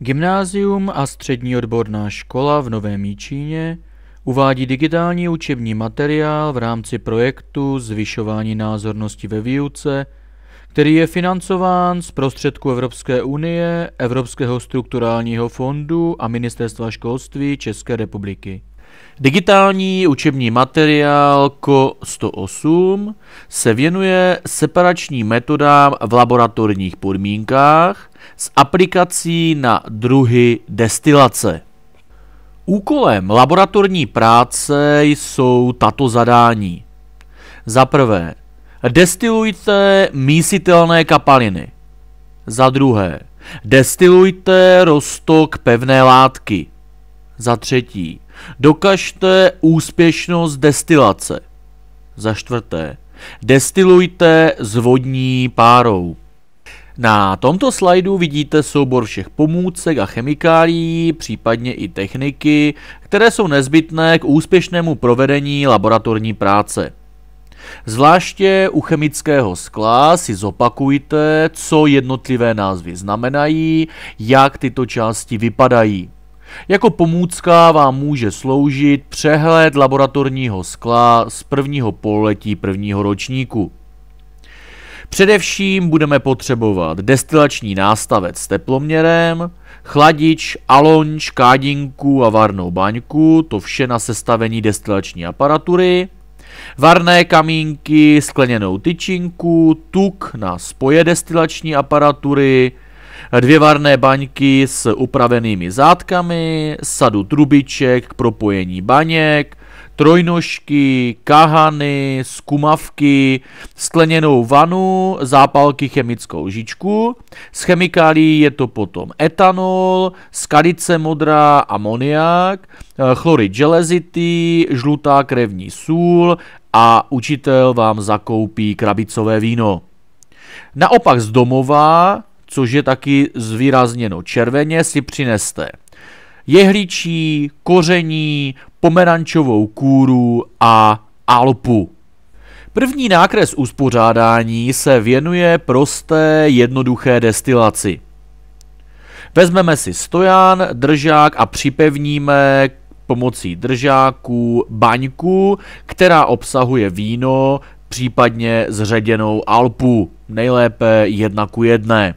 Gymnázium a střední odborná škola v Novém Jíčíně uvádí digitální učební materiál v rámci projektu Zvyšování názornosti ve výuce, který je financován z prostředků Evropské unie, Evropského strukturálního fondu a Ministerstva školství České republiky. Digitální učební materiál KO108 se věnuje separačním metodám v laboratorních podmínkách – s aplikací na druhy destilace. Úkolem laboratorní práce jsou tato zadání. Za prvé, destilujte mísitelné kapaliny. Za druhé, destilujte rostok pevné látky. Za třetí, dokažte úspěšnost destilace. Za čtvrté, destilujte s vodní párou. Na tomto slajdu vidíte soubor všech pomůcek a chemikálií, případně i techniky, které jsou nezbytné k úspěšnému provedení laboratorní práce. Zvláště u chemického skla si zopakujte, co jednotlivé názvy znamenají, jak tyto části vypadají. Jako pomůcka vám může sloužit přehled laboratorního skla z prvního pololetí prvního ročníku. Především budeme potřebovat destilační nástavec s teploměrem, chladič, alonč, kádinku a varnou baňku, to vše na sestavení destilační aparatury, varné kamínky, skleněnou tyčinku, tuk na spoje destilační aparatury, dvě varné baňky s upravenými zátkami, sadu trubiček k propojení baněk, trojnožky, kahany, skumavky, skleněnou vanu, zápalky, chemickou žičku. Z chemikálí je to potom etanol, skalice modrá, amoniak, eh, chlorid železitý, žlutá krevní sůl a učitel vám zakoupí krabicové víno. Naopak z domova, což je taky zvýrazněno červeně, si přineste jehličí, koření, pomerančovou kůru a alpu. První nákres uspořádání se věnuje prosté jednoduché destilaci. Vezmeme si stojan, držák a připevníme pomocí držáku baňku, která obsahuje víno, případně zředěnou alpu, nejlépe jedna ku jedné.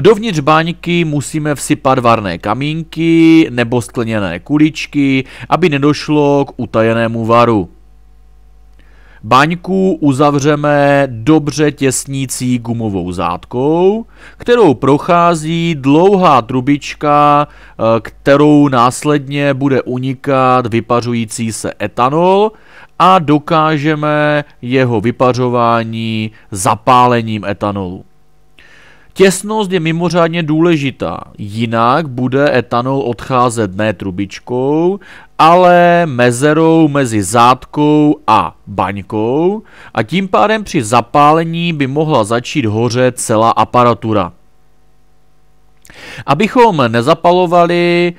Dovnitř baňky musíme vsypat varné kamínky nebo skleněné kuličky, aby nedošlo k utajenému varu. Baňku uzavřeme dobře těsnící gumovou zátkou, kterou prochází dlouhá trubička, eh, kterou následně bude unikat vypařující se etanol a dokážeme jeho vypařování zapálením etanolu. Těsnost je mimořádně důležitá, jinak bude etanol odcházet ne trubičkou, ale mezerou mezi zátkou a baňkou a tím pádem při zapálení by mohla začít hořet celá aparatura. Abychom nezapalovali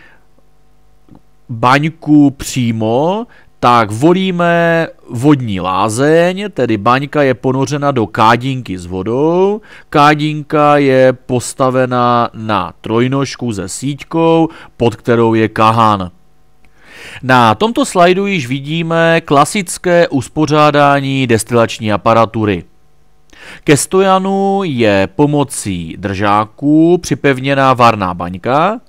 baňku přímo, tak volíme vodní lázeň, tedy baňka je ponořena do kádinky s vodou, kádinka je postavena na trojnožku se síťkou, pod kterou je kahan. Na tomto slajdu již vidíme klasické uspořádání destilační aparatury. Ke stojanu je pomocí držáků připevněná varná baňka,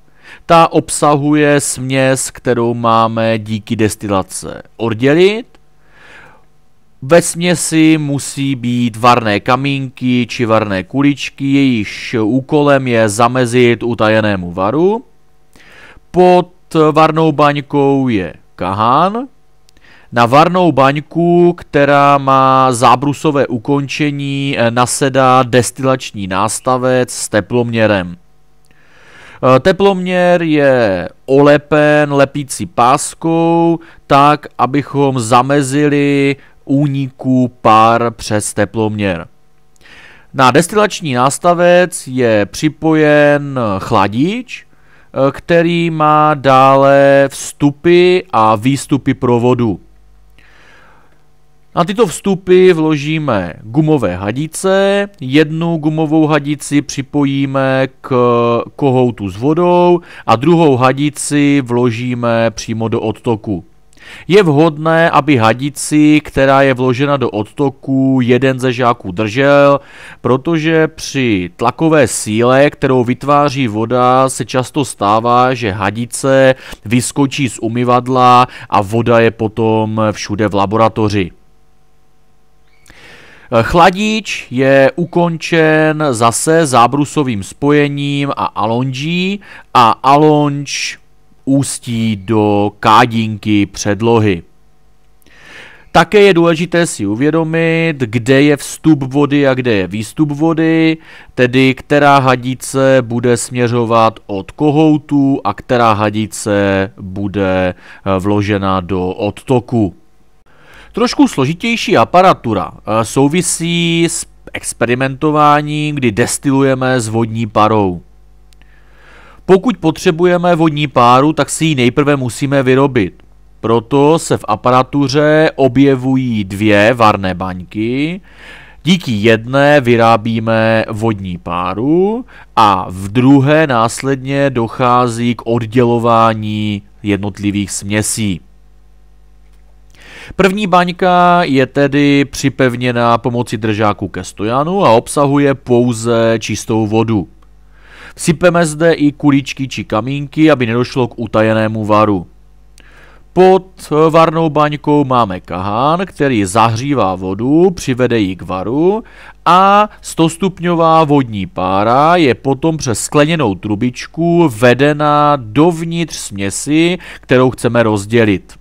ta obsahuje směs, kterou máme díky destilace oddělit. Ve směsi musí být varné kamínky či varné kuličky, jejichž úkolem je zamezit utajenému varu. Pod varnou baňkou je kahán, na varnou baňku, která má zábrusové ukončení, nasedá destilační nástavec s teploměrem. Eh, teploměr je olepen lepící páskou, tak abychom zamezili úniku pár přes teploměr. Na destilační nástavec je připojen chladič, eh, který má dále vstupy a výstupy pro vodu. Na tyto vstupy vložíme gumové hadice, jednu gumovou hadici připojíme k kohoutu s vodou a druhou hadici vložíme přímo do odtoku. Je vhodné, aby hadici, která je vložena do odtoku, jeden ze žáků držel, protože při tlakové síle, kterou vytváří voda, se často stává, že hadice vyskočí z umyvadla a voda je potom všude v laboratoři. Chladič je ukončen zase zábrusovým spojením a alonží a alonž ústí do kádinky předlohy. Také je důležité si uvědomit, kde je vstup vody a kde je výstup vody, tedy která hadice bude směřovat od kohoutu a která hadice bude vložena do odtoku. Trošku složitější aparatura eh, souvisí s experimentováním, kdy destilujeme s vodní parou. Pokud potřebujeme vodní páru, tak si ji nejprve musíme vyrobit. Proto se v aparatuře objevují dvě varné baňky. Díky jedné vyrábíme vodní páru a v druhé následně dochází k oddělování jednotlivých směsí. První baňka je tedy připevněná pomocí držáku ke stojanu a obsahuje pouze čistou vodu. Sypeme zde i kuličky či kamínky, aby nedošlo k utajenému varu. Pod varnou baňkou máme kahán, který zahřívá vodu, přivede ji k varu a 100-stupňová vodní pára je potom přes skleněnou trubičku vedena dovnitř směsi, kterou chceme rozdělit.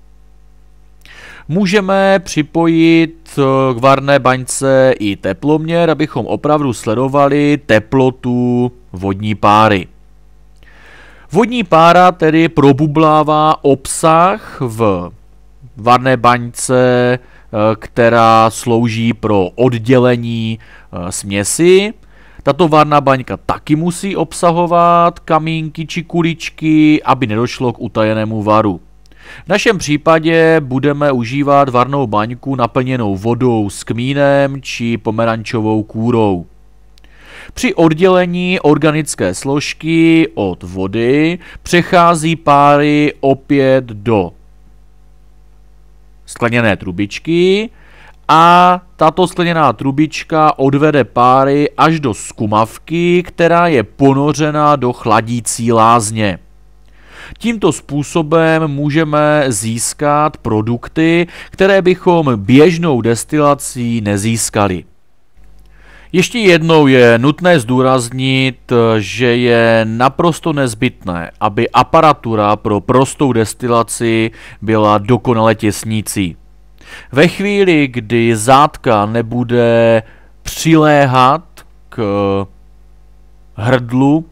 Můžeme připojit eh, k varné baňce i teploměr, abychom opravdu sledovali teplotu vodní páry. Vodní pára tedy probublává obsah v varné baňce, eh, která slouží pro oddělení eh, směsi. Tato varná baňka taky musí obsahovat kamínky či kuličky, aby nedošlo k utajenému varu. V našem případě budeme užívat varnou baňku naplněnou vodou s kmínem či pomerančovou kůrou. Při oddělení organické složky od vody přechází páry opět do skleněné trubičky a tato skleněná trubička odvede páry až do skumavky, která je ponořena do chladící lázně. Tímto způsobem můžeme získat produkty, které bychom běžnou destilací nezískali. Ještě jednou je nutné zdůraznit, že je naprosto nezbytné, aby aparatura pro prostou destilaci byla dokonale těsnící. Ve chvíli, kdy zátka nebude přiléhat k hrdlu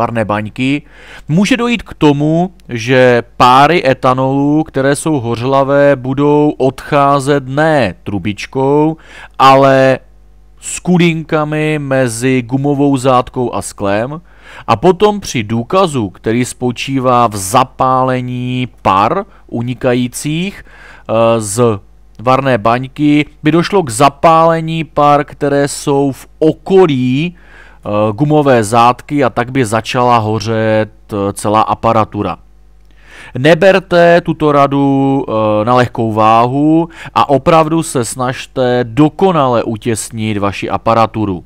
stvarné baňky, může dojít k tomu, že páry etanolu, které jsou hořlavé, budou odcházet ne trubičkou, ale skudinkami mezi gumovou zátkou a sklem a potom při důkazu, který spočívá v zapálení par unikajících eh, z varné baňky, by došlo k zapálení par, které jsou v okolí Eh, gumové zátky a tak by začala hořet eh, celá aparatura. Neberte tuto radu eh, na lehkou váhu a opravdu se snažte dokonale utěsnit vaši aparaturu.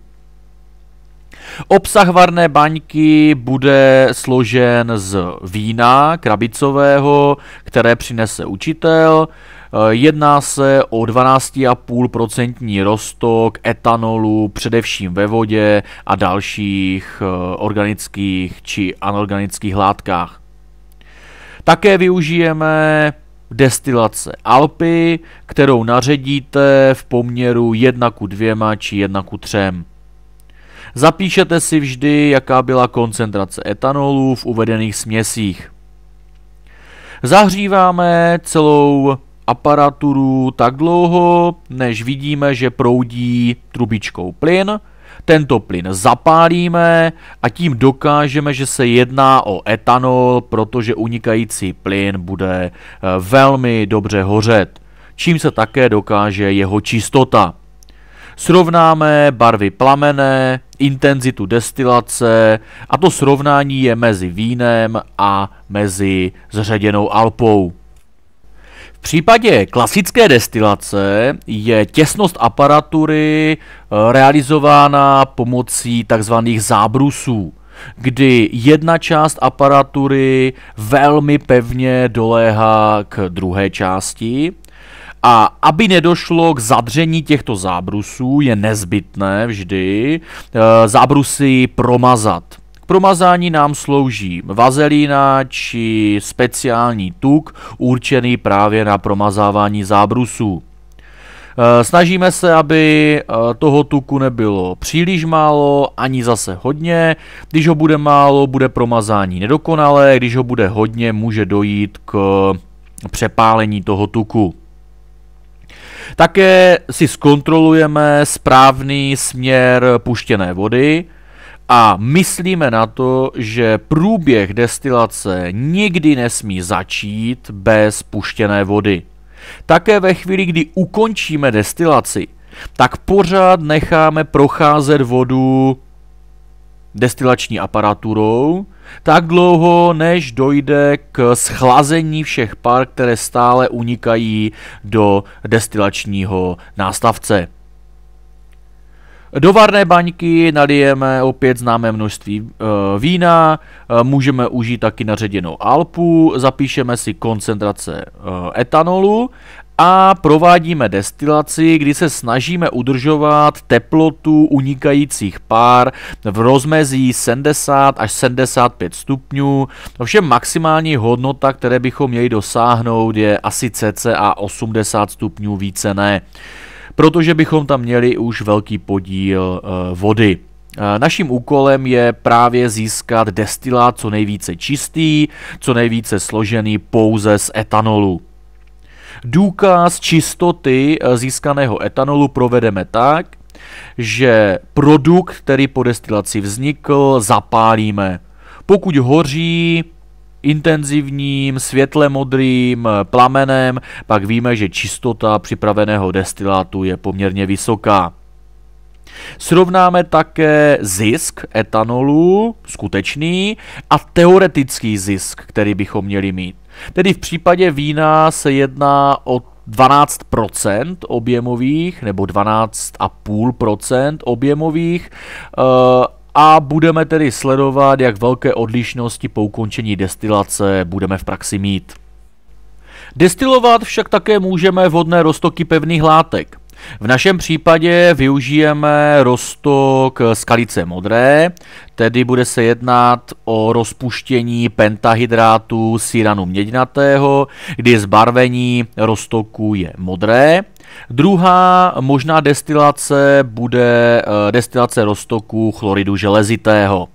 Obsah varné baňky bude složen z vína krabicového, které přinese učitel, Eh, jedná se o 12,5% rostok etanolu, především ve vodě a dalších eh, organických či anorganických látkách. Také využijeme destilace Alpy, kterou naředíte v poměru 1 ku 2 či 1 ku 3. Zapíšete si vždy, jaká byla koncentrace etanolu v uvedených směsích. Zahříváme celou aparaturu tak dlouho, než vidíme, že proudí trubičkou plyn. Tento plyn zapálíme a tím dokážeme, že se jedná o etanol, protože unikající plyn bude eh, velmi dobře hořet, čím se také dokáže jeho čistota. Srovnáme barvy plamene, intenzitu destilace a to srovnání je mezi vínem a mezi zředěnou alpou. V případě klasické destilace je těsnost aparatury eh, realizována pomocí tzv. zábrusů, kdy jedna část aparatury velmi pevně doléhá k druhé části. A aby nedošlo k zadření těchto zábrusů, je nezbytné vždy eh, zábrusy promazat. K promazání nám slouží vazelína či speciální tuk určený právě na promazávání zábrusů. E, snažíme se, aby e, toho tuku nebylo příliš málo, ani zase hodně. Když ho bude málo, bude promazání nedokonalé, když ho bude hodně, může dojít k přepálení toho tuku. Také si zkontrolujeme správný směr puštěné vody, a myslíme na to, že průběh destilace nikdy nesmí začít bez puštěné vody. Také ve chvíli, kdy ukončíme destilaci, tak pořád necháme procházet vodu destilační aparaturou tak dlouho, než dojde k schlazení všech par, které stále unikají do destilačního nástavce. Do varné baňky nalijeme opět známé množství e, vína, e, můžeme užít taky naředěnou alpu, zapíšeme si koncentrace e, etanolu a provádíme destilaci, kdy se snažíme udržovat teplotu unikajících pár v rozmezí 70 až 75 stupňů. Ovšem maximální hodnota, které bychom měli dosáhnout, je asi cca 80 stupňů více ne protože bychom tam měli už velký podíl eh, vody. Eh, naším úkolem je právě získat destilát co nejvíce čistý, co nejvíce složený pouze z etanolu. Důkaz čistoty eh, získaného etanolu provedeme tak, že produkt, který po destilaci vznikl, zapálíme. Pokud hoří, intenzivním, světle modrým eh, plamenem, pak víme, že čistota připraveného destilátu je poměrně vysoká. Srovnáme také zisk etanolu, skutečný, a teoretický zisk, který bychom měli mít. Tedy v případě vína se jedná o 12% objemových nebo 12,5% objemových eh, a budeme tedy sledovat, jak velké odlišnosti po ukončení destilace budeme v praxi mít. Destilovat však také můžeme vodné roztoky pevných látek. V našem případě využijeme roztok skalice modré, tedy bude se jednat o rozpuštění pentahydrátu síranu měďnatého, kdy zbarvení roztoku je modré Druhá možná destilace bude eh, destilace roztoku chloridu železitého.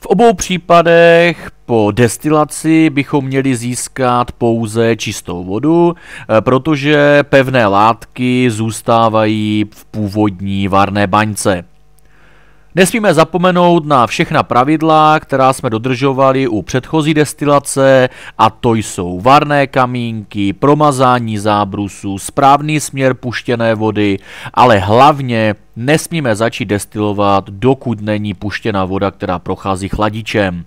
V obou případech po destilaci bychom měli získat pouze čistou vodu, eh, protože pevné látky zůstávají v původní varné baňce. Nesmíme zapomenout na všechna pravidla, která jsme dodržovali u předchozí destilace, a to jsou varné kamínky, promazání zábrusu, správný směr puštěné vody, ale hlavně nesmíme začít destilovat, dokud není puštěna voda, která prochází chladičem.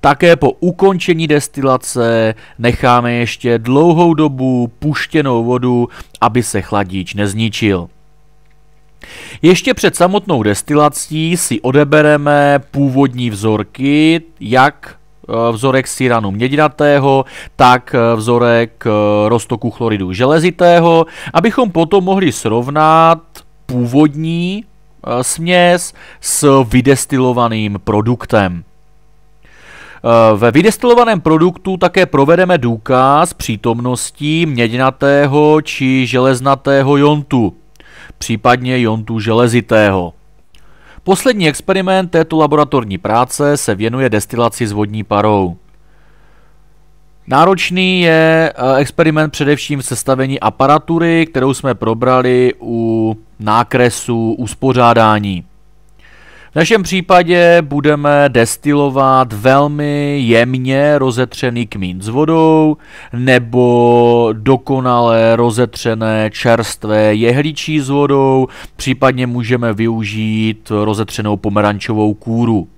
Také po ukončení destilace necháme ještě dlouhou dobu puštěnou vodu, aby se chladič nezničil. Ještě před samotnou destilací si odebereme původní vzorky, jak eh, vzorek síranu měďnatého, tak eh, vzorek eh, roztoku chloridu železitého, abychom potom mohli srovnat původní směs s vydestilovaným produktem. Ve vydestilovaném produktu také provedeme důkaz přítomnosti měděnatého či železnatého jontu případně jontu železitého. Poslední experiment této laboratorní práce se věnuje destilaci s vodní parou. Náročný je eh, experiment především v sestavení aparatury, kterou jsme probrali u nákresu uspořádání našem případě budeme destilovat velmi jemně rozetřený kmín s vodou nebo dokonale rozetřené čerstvé jehličí s vodou, případně můžeme využít rozetřenou pomerančovou kůru.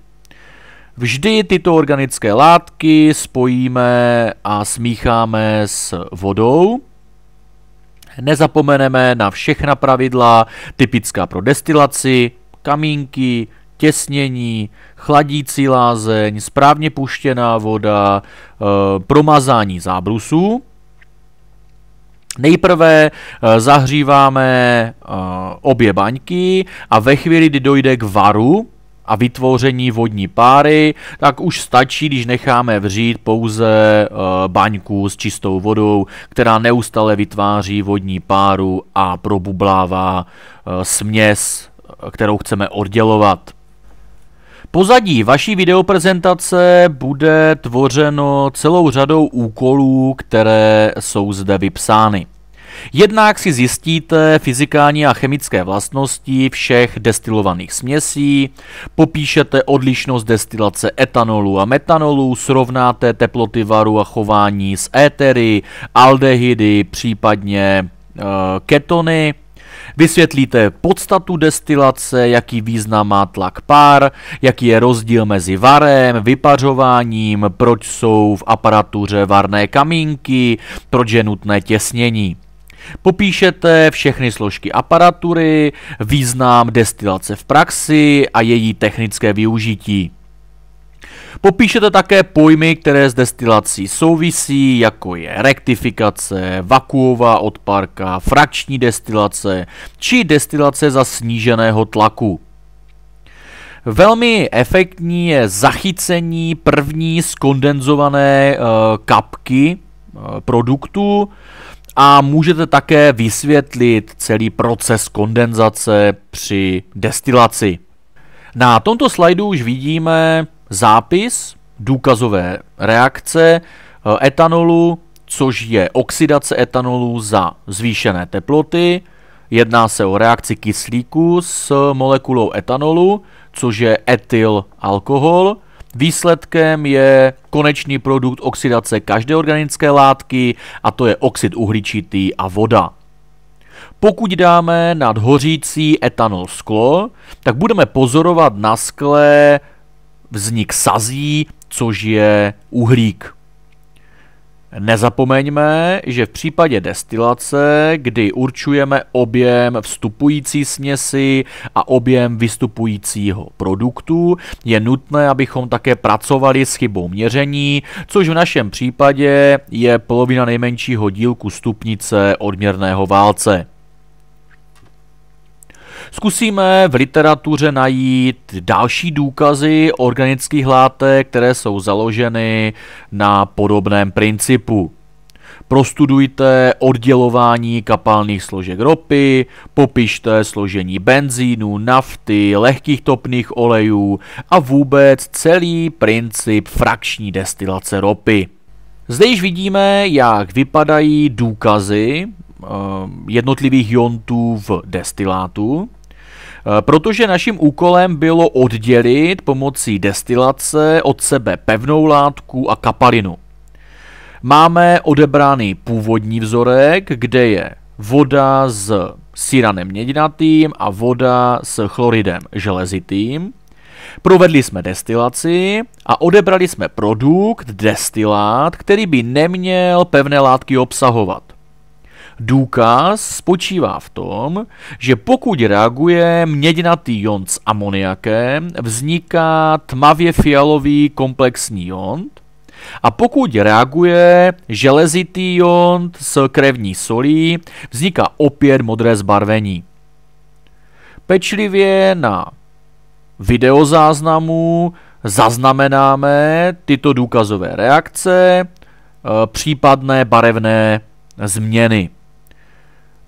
Vždy tyto organické látky spojíme a smícháme s vodou. Nezapomeneme na všechna pravidla typická pro destilaci, kamínky, těsnění, chladící lázeň, správně puštěná voda, eh, promazání zábrusů. Nejprve eh, zahříváme eh, obě baňky a ve chvíli, kdy dojde k varu, a vytvoření vodní páry, tak už stačí, když necháme vřít pouze baňku s čistou vodou, která neustále vytváří vodní páru a probublává směs, kterou chceme oddělovat. Pozadí vaší videoprezentace bude tvořeno celou řadou úkolů, které jsou zde vypsány. Jednak si zjistíte fyzikální a chemické vlastnosti všech destilovaných směsí, popíšete odlišnost destilace etanolu a metanolu, srovnáte teploty varu a chování s étery, aldehydy, případně e, ketony – Vysvětlíte podstatu destilace, jaký význam má tlak pár, jaký je rozdíl mezi varem, vypařováním, proč jsou v aparatuře varné kamínky, proč je nutné těsnění. Popíšete všechny složky aparatury, význam destilace v praxi a její technické využití. Popíšete také pojmy, které s destilací souvisí, jako je rektifikace, vakuová odparka, frakční destilace či destilace za sníženého tlaku. Velmi efektní je zachycení první skondenzované eh, kapky eh, produktu a můžete také vysvětlit celý proces kondenzace při destilaci. Na tomto slajdu už vidíme zápis důkazové reakce eh, etanolu, což je oxidace etanolu za zvýšené teploty. Jedná se o reakci kyslíku s molekulou etanolu, což je etyl alkohol. Výsledkem je konečný produkt oxidace každé organické látky a to je oxid uhličitý a voda. Pokud dáme nad hořící etanol sklo, tak budeme pozorovat na skle vznik sazí, což je uhlík. Nezapomeňme, že v případě destilace, kdy určujeme objem vstupující směsi a objem vystupujícího produktu, je nutné, abychom také pracovali s chybou měření, což v našem případě je polovina nejmenšího dílku stupnice odměrného válce. Zkusíme v literatuře najít další důkazy organických látek, které jsou založeny na podobném principu. Prostudujte oddělování kapalných složek ropy, popište složení benzínu, nafty, lehkých topných olejů a vůbec celý princip frakční destilace ropy. Zde již vidíme, jak vypadají důkazy eh, jednotlivých jontů v destilátu. Eh, protože naším úkolem bylo oddělit pomocí destilace od sebe pevnou látku a kapalinu. Máme odebraný původní vzorek, kde je voda s síranem mědinatým a voda s chloridem železitým. Provedli jsme destilaci a odebrali jsme produkt, destilát, který by neměl pevné látky obsahovat. Důkaz spočívá v tom, že pokud reaguje měděnatý jon s amoniakem, vzniká tmavě fialový komplexní jont, a pokud reaguje železitý jont s krevní solí, vzniká opět modré zbarvení. Pečlivě na videozáznamu zaznamenáme tyto důkazové reakce, eh, případné barevné změny.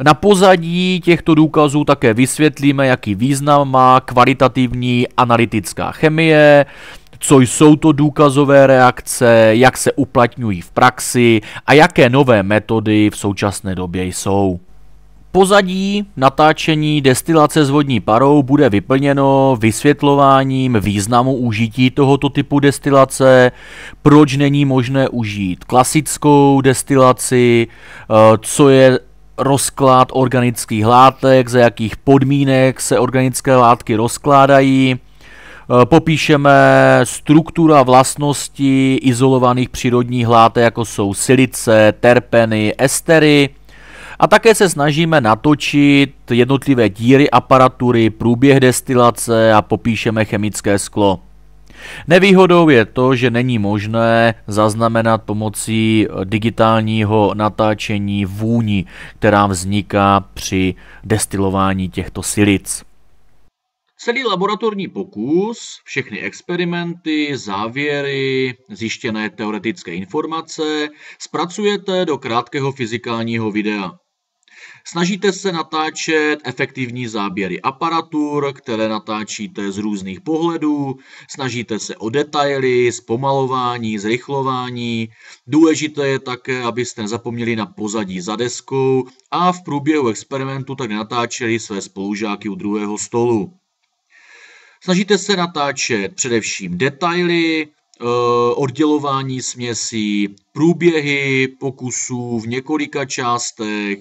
Na pozadí těchto důkazů také vysvětlíme, jaký význam má kvalitativní analytická chemie, co jsou to důkazové reakce, jak se uplatňují v praxi a jaké nové metody v současné době jsou. Pozadí natáčení destilace s vodní parou bude vyplněno vysvětlováním významu užití tohoto typu destilace, proč není možné užít klasickou destilaci, eh, co je rozklad organických látek, za jakých podmínek se organické látky rozkládají, e, popíšeme struktura vlastnosti izolovaných přírodních látek, jako jsou silice, terpeny, estery, a také se snažíme natočit jednotlivé díry aparatury, průběh destilace a popíšeme chemické sklo. Nevýhodou je to, že není možné zaznamenat pomocí eh, digitálního natáčení vůni, která vzniká při destilování těchto silic. Celý laboratorní pokus, všechny experimenty, závěry, zjištěné teoretické informace zpracujete do krátkého fyzikálního videa. Snažíte se natáčet efektivní záběry aparatur, které natáčíte z různých pohledů, snažíte se o detaily, zpomalování, zrychlování. Důležité je také, abyste nezapomněli na pozadí za deskou a v průběhu experimentu tak natáčeli své spolužáky u druhého stolu. Snažíte se natáčet především detaily, eh, oddělování směsí, průběhy pokusů v několika částech,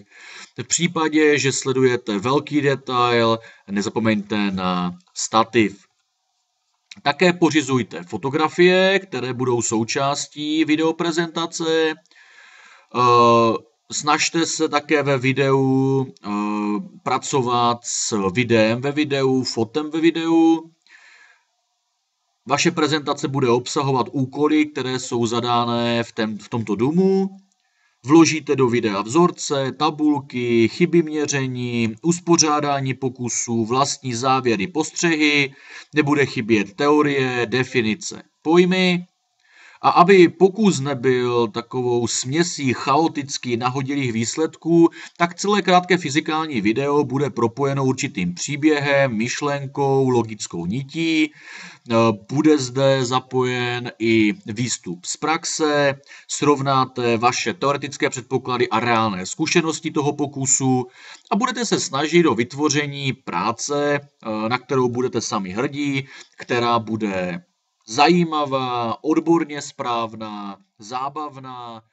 v případě, že sledujete velký detail, nezapomeňte na stativ. Také pořizujte fotografie, které budou součástí videoprezentace. Eh, snažte se také ve videu eh, pracovat s videem ve videu, fotem ve videu. Vaše prezentace bude obsahovat úkoly, které jsou zadány v, tém, v tomto důmu. Vložíte do videa vzorce, tabulky, chyby měření, uspořádání pokusů, vlastní závěry, postřehy, nebude chybět teorie, definice, pojmy a aby pokus nebyl takovou směsí chaoticky nahodilých výsledků, tak celé krátké fyzikální video bude propojeno určitým příběhem, myšlenkou, logickou nití. E, bude zde zapojen i výstup z praxe, srovnáte vaše teoretické předpoklady a reálné zkušenosti toho pokusu a budete se snažit o vytvoření práce, e, na kterou budete sami hrdí, která bude zajímavá, odborně správná, zábavná,